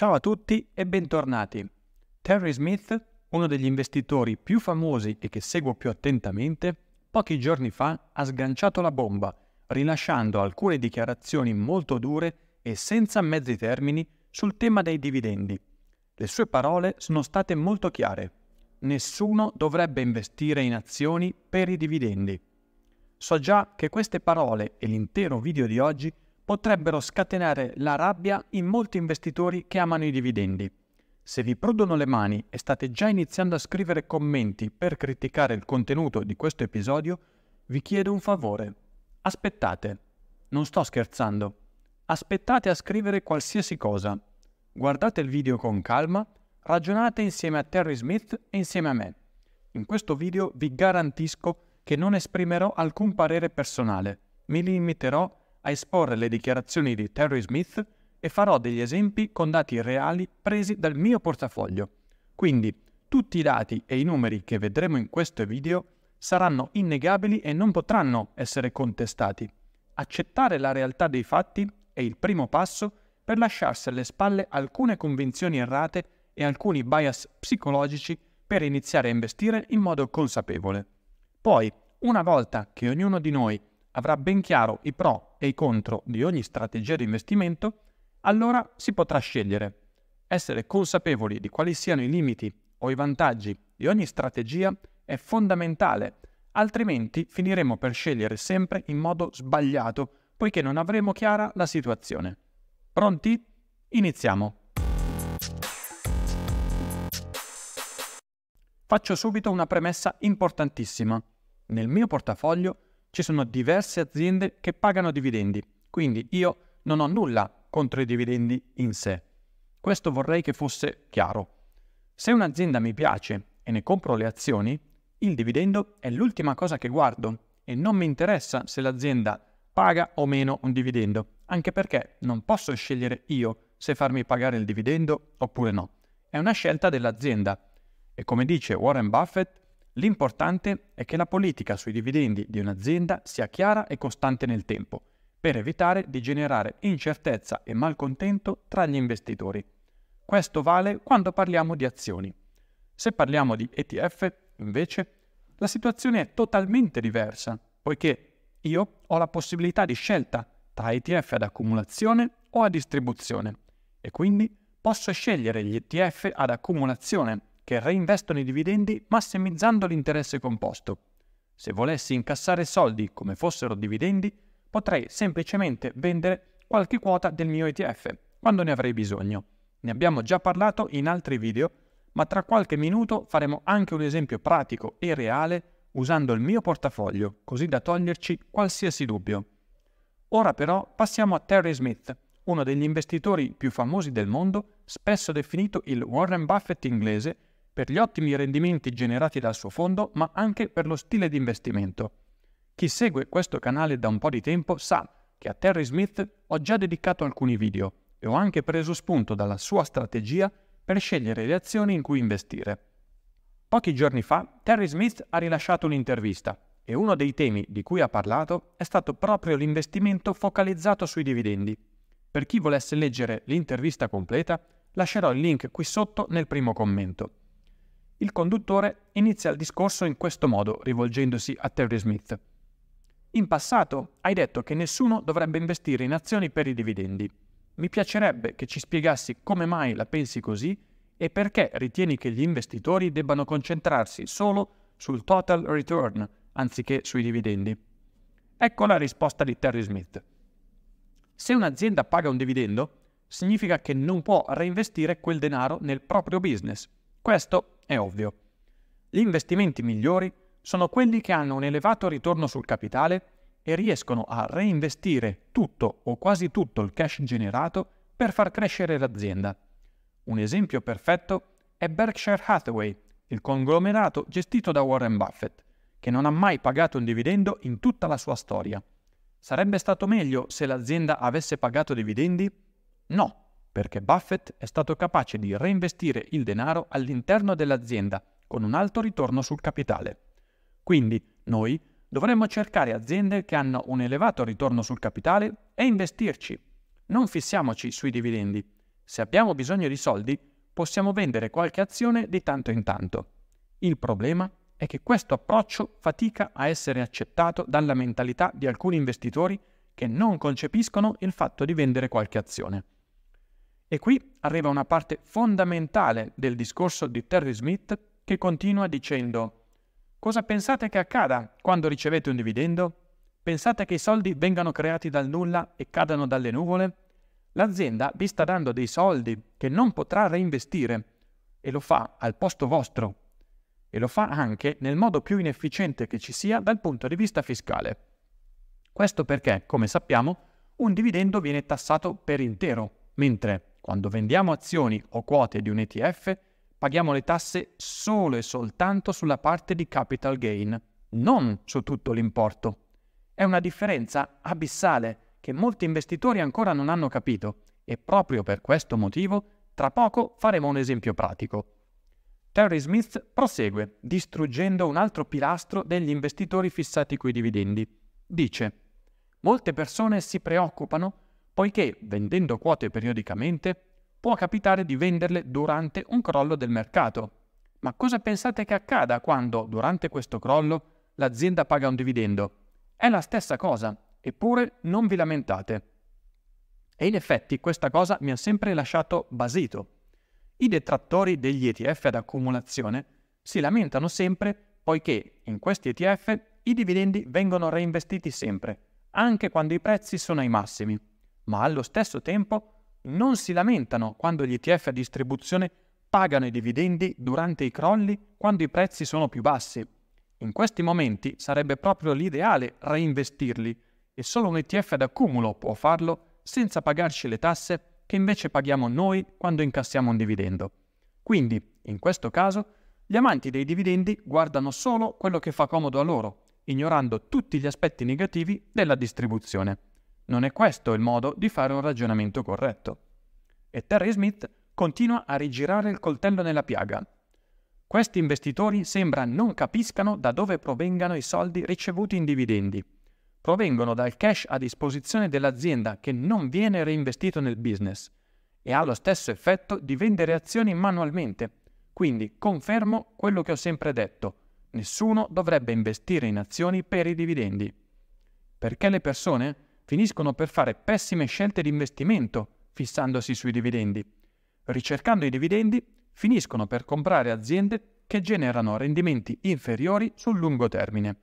Ciao a tutti e bentornati. Terry Smith, uno degli investitori più famosi e che seguo più attentamente, pochi giorni fa ha sganciato la bomba, rilasciando alcune dichiarazioni molto dure e senza mezzi termini sul tema dei dividendi. Le sue parole sono state molto chiare. Nessuno dovrebbe investire in azioni per i dividendi. So già che queste parole e l'intero video di oggi potrebbero scatenare la rabbia in molti investitori che amano i dividendi. Se vi prudono le mani e state già iniziando a scrivere commenti per criticare il contenuto di questo episodio, vi chiedo un favore. Aspettate. Non sto scherzando. Aspettate a scrivere qualsiasi cosa. Guardate il video con calma, ragionate insieme a Terry Smith e insieme a me. In questo video vi garantisco che non esprimerò alcun parere personale, mi limiterò a a esporre le dichiarazioni di Terry Smith e farò degli esempi con dati reali presi dal mio portafoglio. Quindi tutti i dati e i numeri che vedremo in questo video saranno innegabili e non potranno essere contestati. Accettare la realtà dei fatti è il primo passo per lasciarsi alle spalle alcune convinzioni errate e alcuni bias psicologici per iniziare a investire in modo consapevole. Poi, una volta che ognuno di noi avrà ben chiaro i pro e i contro di ogni strategia di investimento, allora si potrà scegliere. Essere consapevoli di quali siano i limiti o i vantaggi di ogni strategia è fondamentale, altrimenti finiremo per scegliere sempre in modo sbagliato, poiché non avremo chiara la situazione. Pronti? Iniziamo! Faccio subito una premessa importantissima. Nel mio portafoglio ci sono diverse aziende che pagano dividendi, quindi io non ho nulla contro i dividendi in sé. Questo vorrei che fosse chiaro. Se un'azienda mi piace e ne compro le azioni, il dividendo è l'ultima cosa che guardo e non mi interessa se l'azienda paga o meno un dividendo, anche perché non posso scegliere io se farmi pagare il dividendo oppure no. È una scelta dell'azienda. E come dice Warren Buffett, L'importante è che la politica sui dividendi di un'azienda sia chiara e costante nel tempo, per evitare di generare incertezza e malcontento tra gli investitori. Questo vale quando parliamo di azioni. Se parliamo di ETF, invece, la situazione è totalmente diversa, poiché io ho la possibilità di scelta tra ETF ad accumulazione o a distribuzione e quindi posso scegliere gli ETF ad accumulazione che reinvestono i dividendi massimizzando l'interesse composto. Se volessi incassare soldi come fossero dividendi, potrei semplicemente vendere qualche quota del mio ETF quando ne avrei bisogno. Ne abbiamo già parlato in altri video, ma tra qualche minuto faremo anche un esempio pratico e reale usando il mio portafoglio, così da toglierci qualsiasi dubbio. Ora però passiamo a Terry Smith, uno degli investitori più famosi del mondo, spesso definito il Warren Buffett inglese per gli ottimi rendimenti generati dal suo fondo, ma anche per lo stile di investimento. Chi segue questo canale da un po' di tempo sa che a Terry Smith ho già dedicato alcuni video e ho anche preso spunto dalla sua strategia per scegliere le azioni in cui investire. Pochi giorni fa Terry Smith ha rilasciato un'intervista e uno dei temi di cui ha parlato è stato proprio l'investimento focalizzato sui dividendi. Per chi volesse leggere l'intervista completa, lascerò il link qui sotto nel primo commento. Il conduttore inizia il discorso in questo modo, rivolgendosi a Terry Smith. In passato hai detto che nessuno dovrebbe investire in azioni per i dividendi. Mi piacerebbe che ci spiegassi come mai la pensi così e perché ritieni che gli investitori debbano concentrarsi solo sul total return anziché sui dividendi. Ecco la risposta di Terry Smith. Se un'azienda paga un dividendo, significa che non può reinvestire quel denaro nel proprio business. Questo è ovvio. Gli investimenti migliori sono quelli che hanno un elevato ritorno sul capitale e riescono a reinvestire tutto o quasi tutto il cash generato per far crescere l'azienda. Un esempio perfetto è Berkshire Hathaway, il conglomerato gestito da Warren Buffett, che non ha mai pagato un dividendo in tutta la sua storia. Sarebbe stato meglio se l'azienda avesse pagato dividendi? No, perché Buffett è stato capace di reinvestire il denaro all'interno dell'azienda con un alto ritorno sul capitale. Quindi noi dovremmo cercare aziende che hanno un elevato ritorno sul capitale e investirci. Non fissiamoci sui dividendi. Se abbiamo bisogno di soldi, possiamo vendere qualche azione di tanto in tanto. Il problema è che questo approccio fatica a essere accettato dalla mentalità di alcuni investitori che non concepiscono il fatto di vendere qualche azione. E qui arriva una parte fondamentale del discorso di Terry Smith che continua dicendo Cosa pensate che accada quando ricevete un dividendo? Pensate che i soldi vengano creati dal nulla e cadano dalle nuvole? L'azienda vi sta dando dei soldi che non potrà reinvestire e lo fa al posto vostro e lo fa anche nel modo più inefficiente che ci sia dal punto di vista fiscale. Questo perché, come sappiamo, un dividendo viene tassato per intero, mentre quando vendiamo azioni o quote di un ETF, paghiamo le tasse solo e soltanto sulla parte di capital gain, non su tutto l'importo. È una differenza abissale che molti investitori ancora non hanno capito e proprio per questo motivo tra poco faremo un esempio pratico. Terry Smith prosegue, distruggendo un altro pilastro degli investitori fissati coi dividendi. Dice, molte persone si preoccupano poiché vendendo quote periodicamente può capitare di venderle durante un crollo del mercato. Ma cosa pensate che accada quando, durante questo crollo, l'azienda paga un dividendo? È la stessa cosa, eppure non vi lamentate. E in effetti questa cosa mi ha sempre lasciato basito. I detrattori degli ETF ad accumulazione si lamentano sempre poiché in questi ETF i dividendi vengono reinvestiti sempre, anche quando i prezzi sono ai massimi ma allo stesso tempo non si lamentano quando gli ETF a distribuzione pagano i dividendi durante i crolli quando i prezzi sono più bassi. In questi momenti sarebbe proprio l'ideale reinvestirli e solo un ETF ad accumulo può farlo senza pagarci le tasse che invece paghiamo noi quando incassiamo un dividendo. Quindi, in questo caso, gli amanti dei dividendi guardano solo quello che fa comodo a loro, ignorando tutti gli aspetti negativi della distribuzione. Non è questo il modo di fare un ragionamento corretto. E Terry Smith continua a rigirare il coltello nella piaga. Questi investitori sembra non capiscano da dove provengano i soldi ricevuti in dividendi. Provengono dal cash a disposizione dell'azienda che non viene reinvestito nel business e ha lo stesso effetto di vendere azioni manualmente. Quindi confermo quello che ho sempre detto, nessuno dovrebbe investire in azioni per i dividendi. Perché le persone finiscono per fare pessime scelte di investimento, fissandosi sui dividendi. Ricercando i dividendi, finiscono per comprare aziende che generano rendimenti inferiori sul lungo termine.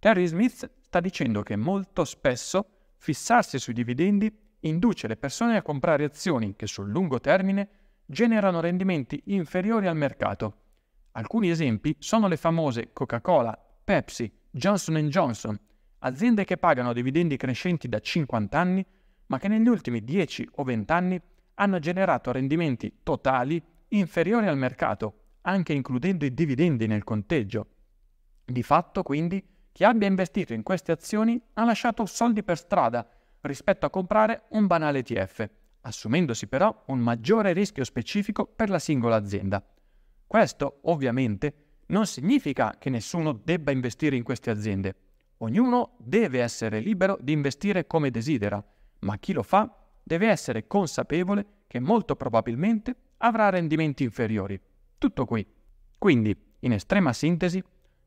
Terry Smith sta dicendo che molto spesso fissarsi sui dividendi induce le persone a comprare azioni che sul lungo termine generano rendimenti inferiori al mercato. Alcuni esempi sono le famose Coca-Cola, Pepsi, Johnson Johnson, aziende che pagano dividendi crescenti da 50 anni, ma che negli ultimi 10 o 20 anni hanno generato rendimenti totali inferiori al mercato, anche includendo i dividendi nel conteggio. Di fatto, quindi, chi abbia investito in queste azioni ha lasciato soldi per strada rispetto a comprare un banale ETF, assumendosi però un maggiore rischio specifico per la singola azienda. Questo, ovviamente, non significa che nessuno debba investire in queste aziende, Ognuno deve essere libero di investire come desidera, ma chi lo fa deve essere consapevole che molto probabilmente avrà rendimenti inferiori. Tutto qui. Quindi, in estrema sintesi,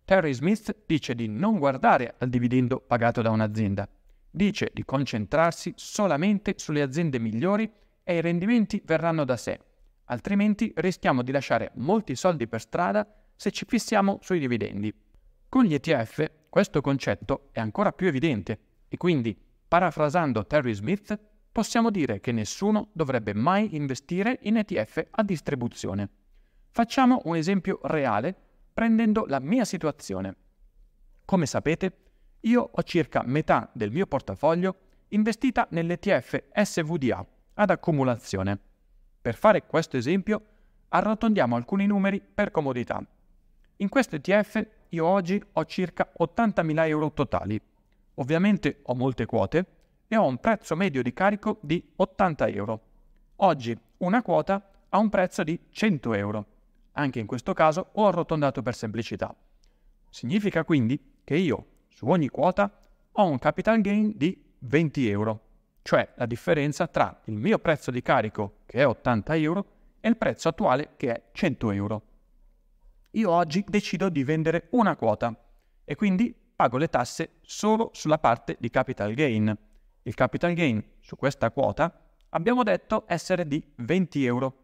Terry Smith dice di non guardare al dividendo pagato da un'azienda, dice di concentrarsi solamente sulle aziende migliori e i rendimenti verranno da sé, altrimenti rischiamo di lasciare molti soldi per strada se ci fissiamo sui dividendi. Con gli ETF questo concetto è ancora più evidente e quindi, parafrasando Terry Smith, possiamo dire che nessuno dovrebbe mai investire in ETF a distribuzione. Facciamo un esempio reale prendendo la mia situazione. Come sapete, io ho circa metà del mio portafoglio investita nell'ETF SVDA ad accumulazione. Per fare questo esempio, arrotondiamo alcuni numeri per comodità. In questo ETF io oggi ho circa 80.000 euro totali. Ovviamente ho molte quote e ho un prezzo medio di carico di 80 euro. Oggi una quota ha un prezzo di 100 euro. Anche in questo caso ho arrotondato per semplicità. Significa quindi che io su ogni quota ho un capital gain di 20 euro, cioè la differenza tra il mio prezzo di carico che è 80 euro e il prezzo attuale che è 100 euro io oggi decido di vendere una quota e quindi pago le tasse solo sulla parte di capital gain. Il capital gain su questa quota abbiamo detto essere di 20 euro.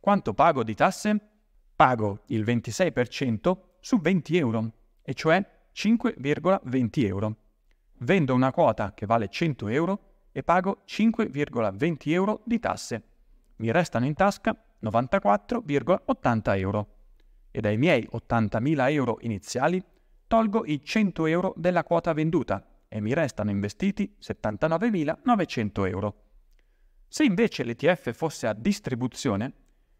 Quanto pago di tasse? Pago il 26% su 20 euro, e cioè 5,20 euro. Vendo una quota che vale 100 euro e pago 5,20 euro di tasse. Mi restano in tasca 94,80 euro e dai miei 80.000 euro iniziali tolgo i 100 euro della quota venduta e mi restano investiti 79.900 euro. Se invece l'ETF fosse a distribuzione,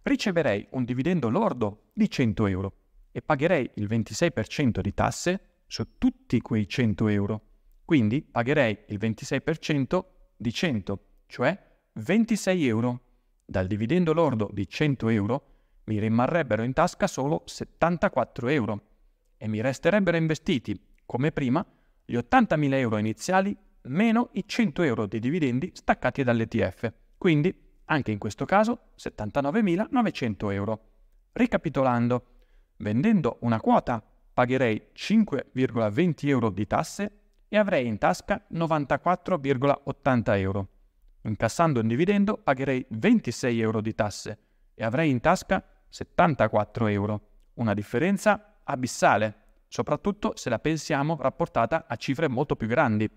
riceverei un dividendo lordo di 100 euro e pagherei il 26% di tasse su tutti quei 100 euro. Quindi pagherei il 26% di 100, cioè 26 euro. Dal dividendo lordo di 100 euro mi rimarrebbero in tasca solo 74 euro e mi resterebbero investiti, come prima, gli 80.000 euro iniziali meno i 100 euro di dividendi staccati dall'ETF, quindi anche in questo caso 79.900 euro. Ricapitolando, vendendo una quota pagherei 5,20 euro di tasse e avrei in tasca 94,80 euro. Incassando un dividendo pagherei 26 euro di tasse e avrei in tasca 74 euro, una differenza abissale, soprattutto se la pensiamo rapportata a cifre molto più grandi.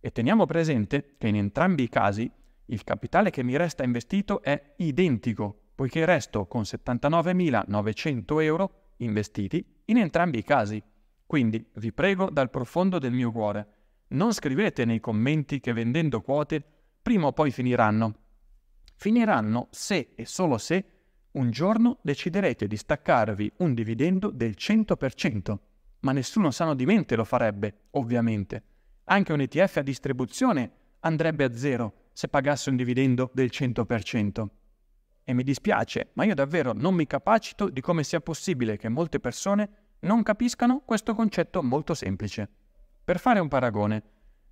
E teniamo presente che in entrambi i casi il capitale che mi resta investito è identico, poiché resto con 79.900 euro investiti in entrambi i casi. Quindi vi prego dal profondo del mio cuore, non scrivete nei commenti che vendendo quote prima o poi finiranno. Finiranno se e solo se un giorno deciderete di staccarvi un dividendo del 100%, ma nessuno sano di mente lo farebbe, ovviamente. Anche un ETF a distribuzione andrebbe a zero se pagasse un dividendo del 100%. E mi dispiace, ma io davvero non mi capacito di come sia possibile che molte persone non capiscano questo concetto molto semplice. Per fare un paragone,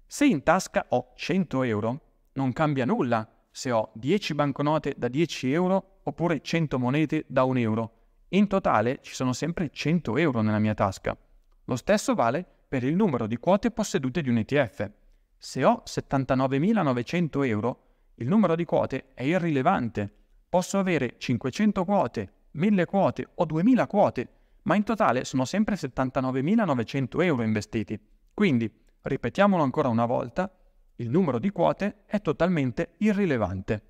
se in tasca ho 100 euro, non cambia nulla se ho 10 banconote da 10 euro oppure 100 monete da 1 euro. In totale ci sono sempre 100 euro nella mia tasca. Lo stesso vale per il numero di quote possedute di un ETF. Se ho 79.900 euro, il numero di quote è irrilevante. Posso avere 500 quote, 1000 quote o 2000 quote, ma in totale sono sempre 79.900 euro investiti. Quindi, ripetiamolo ancora una volta, il numero di quote è totalmente irrilevante.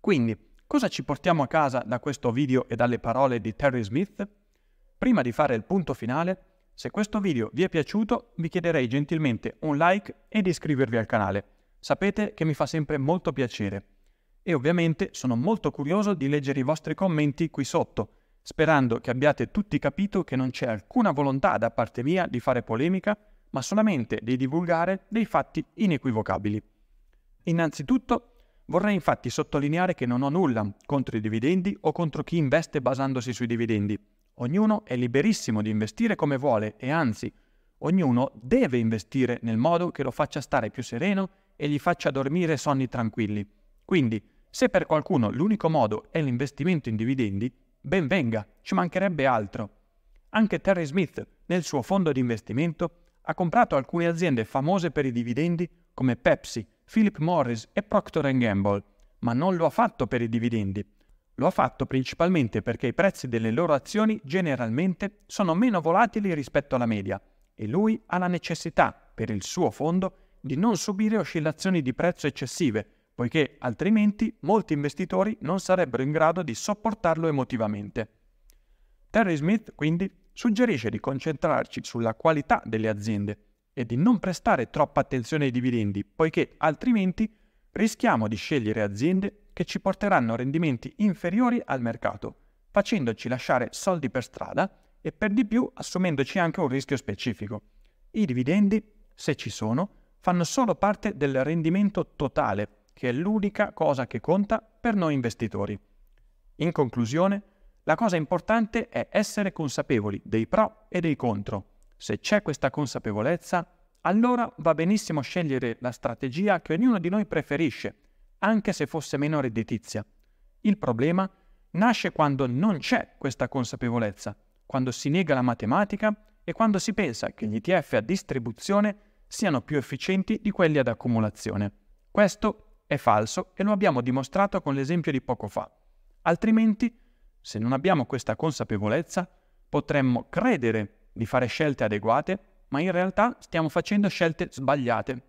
Quindi, Cosa ci portiamo a casa da questo video e dalle parole di Terry Smith? Prima di fare il punto finale, se questo video vi è piaciuto, vi chiederei gentilmente un like e di iscrivervi al canale. Sapete che mi fa sempre molto piacere. E ovviamente sono molto curioso di leggere i vostri commenti qui sotto, sperando che abbiate tutti capito che non c'è alcuna volontà da parte mia di fare polemica, ma solamente di divulgare dei fatti inequivocabili. Innanzitutto, Vorrei infatti sottolineare che non ho nulla contro i dividendi o contro chi investe basandosi sui dividendi. Ognuno è liberissimo di investire come vuole e anzi, ognuno deve investire nel modo che lo faccia stare più sereno e gli faccia dormire sonni tranquilli. Quindi, se per qualcuno l'unico modo è l'investimento in dividendi, ben venga, ci mancherebbe altro. Anche Terry Smith, nel suo fondo di investimento, ha comprato alcune aziende famose per i dividendi come Pepsi, Philip Morris e Procter Gamble, ma non lo ha fatto per i dividendi. Lo ha fatto principalmente perché i prezzi delle loro azioni generalmente sono meno volatili rispetto alla media e lui ha la necessità, per il suo fondo, di non subire oscillazioni di prezzo eccessive, poiché altrimenti molti investitori non sarebbero in grado di sopportarlo emotivamente. Terry Smith, quindi, suggerisce di concentrarci sulla qualità delle aziende e di non prestare troppa attenzione ai dividendi, poiché altrimenti rischiamo di scegliere aziende che ci porteranno rendimenti inferiori al mercato, facendoci lasciare soldi per strada e per di più assumendoci anche un rischio specifico. I dividendi, se ci sono, fanno solo parte del rendimento totale, che è l'unica cosa che conta per noi investitori. In conclusione, la cosa importante è essere consapevoli dei pro e dei contro se c'è questa consapevolezza, allora va benissimo scegliere la strategia che ognuno di noi preferisce, anche se fosse meno redditizia. Il problema nasce quando non c'è questa consapevolezza, quando si nega la matematica e quando si pensa che gli ETF a distribuzione siano più efficienti di quelli ad accumulazione. Questo è falso e lo abbiamo dimostrato con l'esempio di poco fa. Altrimenti, se non abbiamo questa consapevolezza, potremmo credere di fare scelte adeguate, ma in realtà stiamo facendo scelte sbagliate.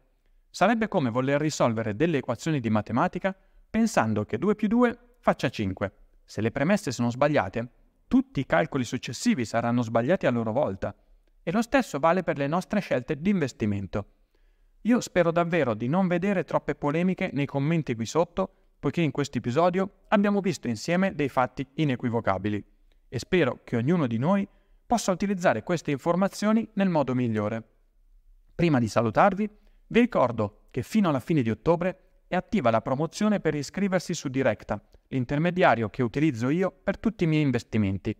Sarebbe come voler risolvere delle equazioni di matematica pensando che 2 più 2 faccia 5. Se le premesse sono sbagliate, tutti i calcoli successivi saranno sbagliati a loro volta. E lo stesso vale per le nostre scelte di investimento. Io spero davvero di non vedere troppe polemiche nei commenti qui sotto, poiché in questo episodio abbiamo visto insieme dei fatti inequivocabili. E spero che ognuno di noi possa utilizzare queste informazioni nel modo migliore. Prima di salutarvi, vi ricordo che fino alla fine di ottobre è attiva la promozione per iscriversi su Directa, l'intermediario che utilizzo io per tutti i miei investimenti.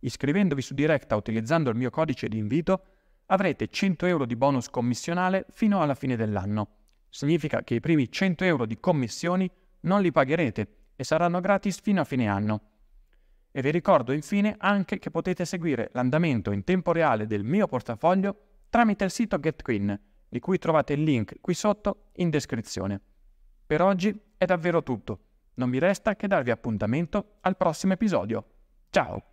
Iscrivendovi su Directa utilizzando il mio codice di invito, avrete 100 euro di bonus commissionale fino alla fine dell'anno. Significa che i primi 100 euro di commissioni non li pagherete e saranno gratis fino a fine anno. E vi ricordo infine anche che potete seguire l'andamento in tempo reale del mio portafoglio tramite il sito GetQueen, di cui trovate il link qui sotto in descrizione. Per oggi è davvero tutto. Non mi resta che darvi appuntamento al prossimo episodio. Ciao!